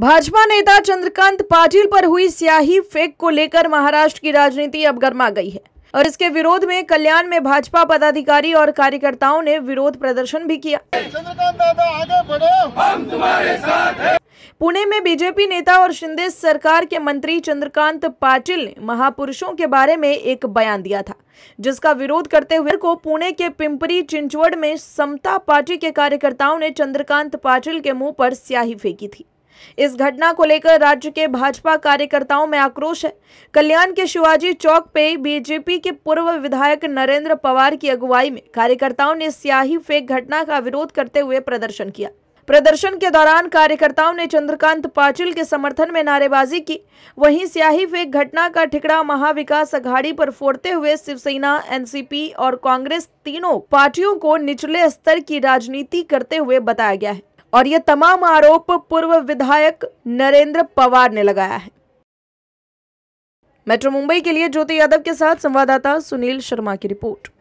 भाजपा नेता चंद्रकांत पाटिल पर हुई स्याही फेक को लेकर महाराष्ट्र की राजनीति अब गर्मा गई है और इसके विरोध में कल्याण में भाजपा पदाधिकारी और कार्यकर्ताओं ने विरोध प्रदर्शन भी किया पुणे में बीजेपी नेता और शिंदे सरकार के मंत्री चंद्रकांत पाटिल ने महापुरुषों के बारे में एक बयान दिया था जिसका विरोध करते हुए को पुणे के पिंपरी चिंचवड़ में समता पार्टी के कार्यकर्ताओं ने चंद्रकांत पाटिल के मुंह पर स्याही फेंकी थी इस घटना को लेकर राज्य के भाजपा कार्यकर्ताओं में आक्रोश है कल्याण के शिवाजी चौक पे बीजेपी के पूर्व विधायक नरेंद्र पवार की अगुवाई में कार्यकर्ताओं ने स्याही फेक घटना का विरोध करते हुए प्रदर्शन किया प्रदर्शन के दौरान कार्यकर्ताओं ने चंद्रकांत पाटिल के समर्थन में नारेबाजी की वहीं स्याही फेक घटना का ठिकड़ा महाविकास अघाड़ी पर फोड़ते हुए शिवसेना एनसीपी और कांग्रेस तीनों पार्टियों को निचले स्तर की राजनीति करते हुए बताया गया है और यह तमाम आरोप पूर्व विधायक नरेंद्र पवार ने लगाया है मेट्रो मुंबई के लिए ज्योति यादव के साथ संवाददाता सुनील शर्मा की रिपोर्ट